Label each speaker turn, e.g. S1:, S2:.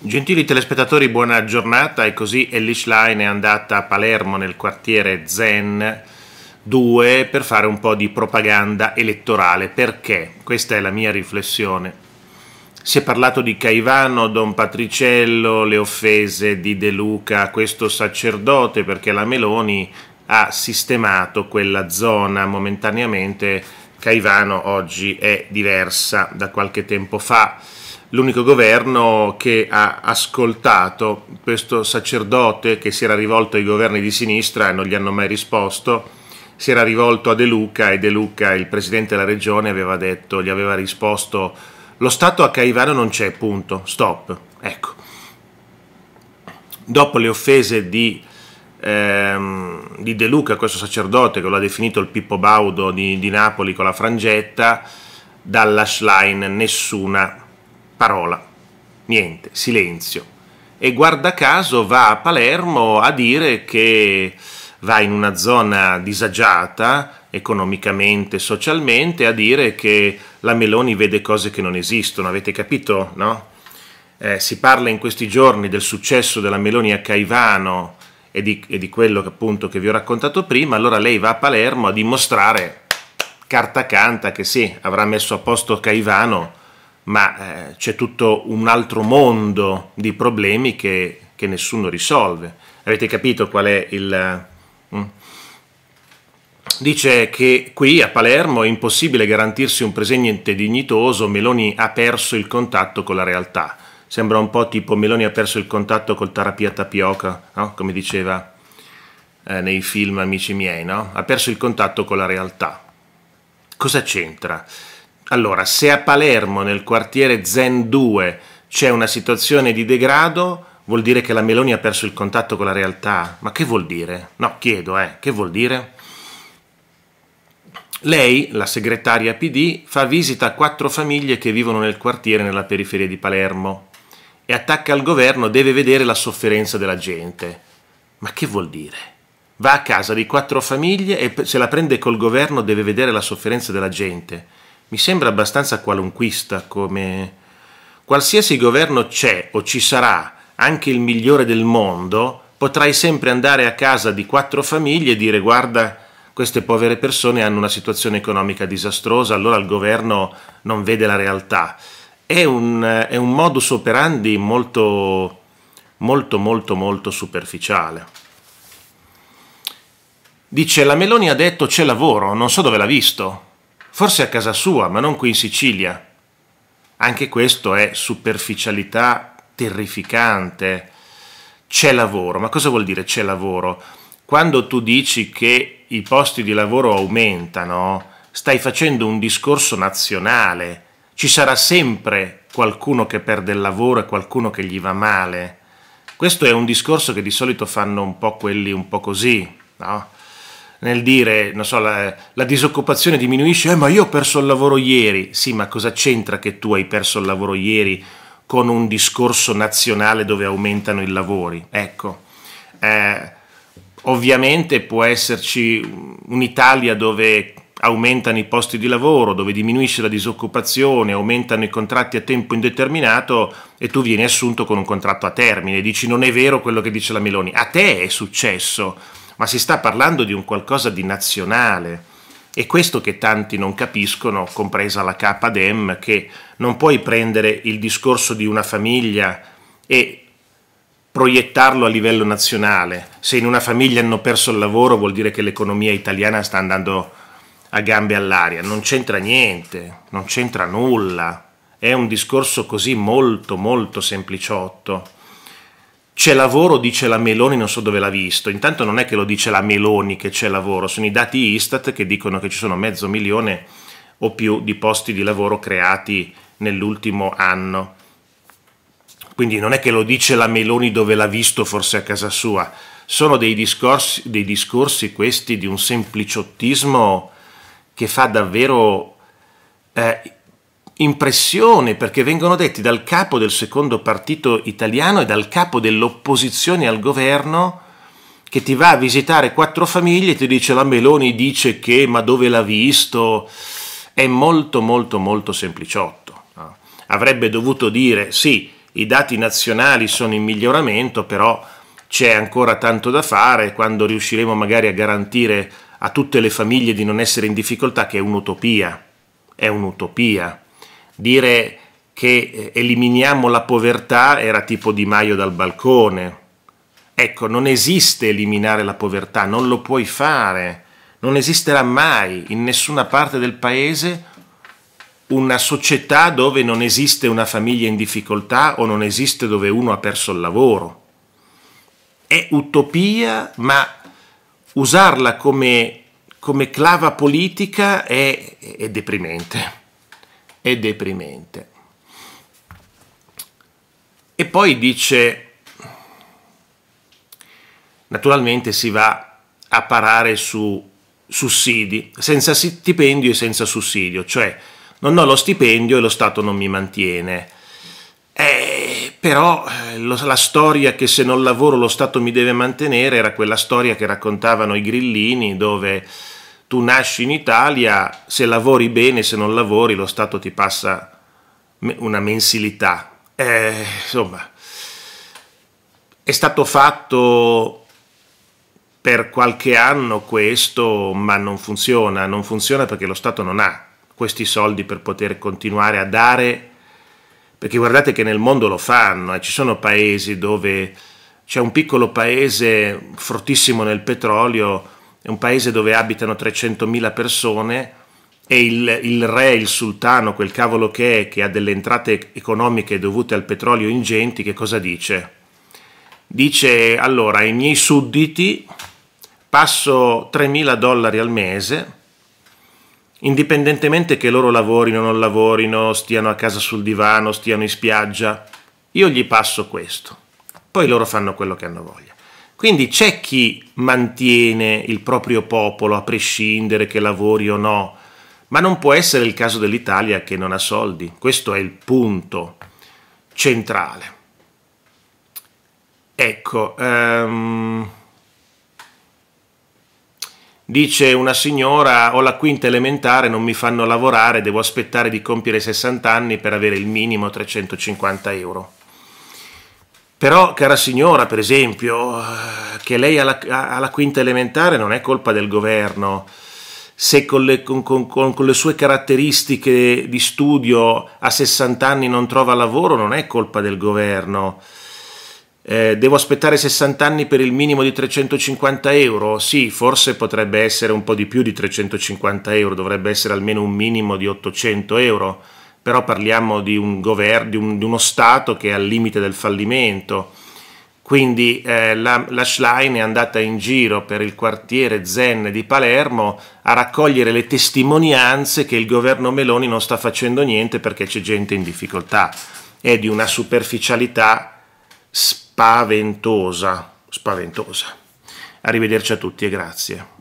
S1: Gentili telespettatori, buona giornata. E così Elish Line è andata a Palermo nel quartiere Zen 2 per fare un po' di propaganda elettorale. Perché? Questa è la mia riflessione. Si è parlato di Caivano, Don Patriciello, le offese di De Luca questo sacerdote perché la Meloni ha sistemato quella zona momentaneamente. Caivano oggi è diversa da qualche tempo fa l'unico governo che ha ascoltato questo sacerdote che si era rivolto ai governi di sinistra e non gli hanno mai risposto, si era rivolto a De Luca e De Luca, il presidente della regione, aveva detto, gli aveva risposto lo Stato a Caivano non c'è, punto, stop. Ecco. Dopo le offese di, ehm, di De Luca, questo sacerdote che lo ha definito il Pippo Baudo di, di Napoli con la frangetta, dalla Schlein nessuna parola, niente, silenzio. E guarda caso va a Palermo a dire che va in una zona disagiata economicamente, socialmente, a dire che la Meloni vede cose che non esistono, avete capito? No? Eh, si parla in questi giorni del successo della Meloni a Caivano e di, e di quello che, appunto che vi ho raccontato prima, allora lei va a Palermo a dimostrare carta canta che sì, avrà messo a posto Caivano ma eh, c'è tutto un altro mondo di problemi che, che nessuno risolve. Avete capito qual è il... Eh, mm? Dice che qui a Palermo è impossibile garantirsi un presente dignitoso, Meloni ha perso il contatto con la realtà. Sembra un po' tipo Meloni ha perso il contatto col terapia tapioca, no? come diceva eh, nei film Amici miei, no? ha perso il contatto con la realtà. Cosa c'entra? Allora, se a Palermo, nel quartiere Zen 2, c'è una situazione di degrado, vuol dire che la Meloni ha perso il contatto con la realtà. Ma che vuol dire? No, chiedo, eh, che vuol dire? Lei, la segretaria PD, fa visita a quattro famiglie che vivono nel quartiere nella periferia di Palermo e attacca il governo, deve vedere la sofferenza della gente. Ma che vuol dire? Va a casa di quattro famiglie e se la prende col governo deve vedere la sofferenza della gente mi sembra abbastanza qualunquista come qualsiasi governo c'è o ci sarà, anche il migliore del mondo, potrai sempre andare a casa di quattro famiglie e dire guarda queste povere persone hanno una situazione economica disastrosa, allora il governo non vede la realtà. È un, è un modus operandi molto, molto, molto, molto superficiale. Dice, la Meloni ha detto c'è lavoro, non so dove l'ha visto forse a casa sua, ma non qui in Sicilia. Anche questo è superficialità terrificante. C'è lavoro, ma cosa vuol dire c'è lavoro? Quando tu dici che i posti di lavoro aumentano, stai facendo un discorso nazionale. Ci sarà sempre qualcuno che perde il lavoro e qualcuno che gli va male. Questo è un discorso che di solito fanno un po' quelli un po' così, no? nel dire, non so, la, la disoccupazione diminuisce, eh, ma io ho perso il lavoro ieri. Sì, ma cosa c'entra che tu hai perso il lavoro ieri con un discorso nazionale dove aumentano i lavori? Ecco, eh, ovviamente può esserci un'Italia dove aumentano i posti di lavoro, dove diminuisce la disoccupazione, aumentano i contratti a tempo indeterminato e tu vieni assunto con un contratto a termine. Dici non è vero quello che dice la Meloni. A te è successo ma si sta parlando di un qualcosa di nazionale. È questo che tanti non capiscono, compresa la KDEM, che non puoi prendere il discorso di una famiglia e proiettarlo a livello nazionale. Se in una famiglia hanno perso il lavoro vuol dire che l'economia italiana sta andando a gambe all'aria. Non c'entra niente, non c'entra nulla. È un discorso così molto molto sempliciotto c'è lavoro, dice la Meloni, non so dove l'ha visto. Intanto non è che lo dice la Meloni che c'è lavoro, sono i dati Istat che dicono che ci sono mezzo milione o più di posti di lavoro creati nell'ultimo anno. Quindi non è che lo dice la Meloni dove l'ha visto, forse a casa sua. Sono dei discorsi, dei discorsi questi di un sempliciottismo che fa davvero... Eh, impressione perché vengono detti dal capo del secondo partito italiano e dal capo dell'opposizione al governo che ti va a visitare quattro famiglie e ti dice la Meloni dice che ma dove l'ha visto è molto molto molto sempliciotto no? avrebbe dovuto dire sì i dati nazionali sono in miglioramento però c'è ancora tanto da fare quando riusciremo magari a garantire a tutte le famiglie di non essere in difficoltà che è un'utopia è un'utopia dire che eh, eliminiamo la povertà era tipo Di Maio dal balcone. Ecco, non esiste eliminare la povertà, non lo puoi fare. Non esisterà mai in nessuna parte del paese una società dove non esiste una famiglia in difficoltà o non esiste dove uno ha perso il lavoro. È utopia, ma usarla come, come clava politica è, è deprimente e deprimente. E poi dice, naturalmente si va a parare su sussidi, senza stipendio e senza sussidio, cioè non ho lo stipendio e lo Stato non mi mantiene. Eh, però eh, la storia che se non lavoro lo Stato mi deve mantenere era quella storia che raccontavano i grillini dove tu nasci in Italia, se lavori bene, se non lavori, lo Stato ti passa una mensilità. Eh, insomma, è stato fatto per qualche anno questo, ma non funziona, non funziona perché lo Stato non ha questi soldi per poter continuare a dare, perché guardate che nel mondo lo fanno, eh, ci sono paesi dove c'è un piccolo paese fortissimo nel petrolio, è un paese dove abitano 300.000 persone e il, il, re, il sultano, quel cavolo che è, che ha delle entrate economiche dovute al petrolio ingenti, che cosa dice? Dice allora ai miei sudditi passo 3.000 dollari al mese, indipendentemente che loro lavorino o non lavorino, stiano a casa sul divano, stiano in spiaggia, io gli passo questo. Poi loro fanno quello che hanno voglia. Quindi c'è chi mantiene il proprio popolo a prescindere che lavori o no, ma non può essere il caso dell'Italia che non ha soldi. Questo è il punto centrale. Ecco, um, dice una signora, ho la quinta elementare, non mi fanno lavorare, devo aspettare di compiere 60 anni per avere il minimo 350 euro. Però, cara signora, per esempio, eh, che lei alla, alla quinta elementare non è colpa del governo. Se con le, con, con, con le, sue caratteristiche di studio a 60 anni non trova lavoro, non è colpa del governo. Eh, devo aspettare 60 anni per il minimo di 350 euro? Sì, forse potrebbe essere un po' di più di 350 euro, dovrebbe essere almeno un minimo di 800 euro però parliamo di, un governo, di, un, di uno Stato che è al limite del fallimento. Quindi eh, la, la Schlein è andata in giro per il quartiere Zen di Palermo a raccogliere le testimonianze che il governo Meloni non sta facendo niente perché c'è gente in difficoltà. È di una superficialità spaventosa, spaventosa. Arrivederci a tutti e grazie.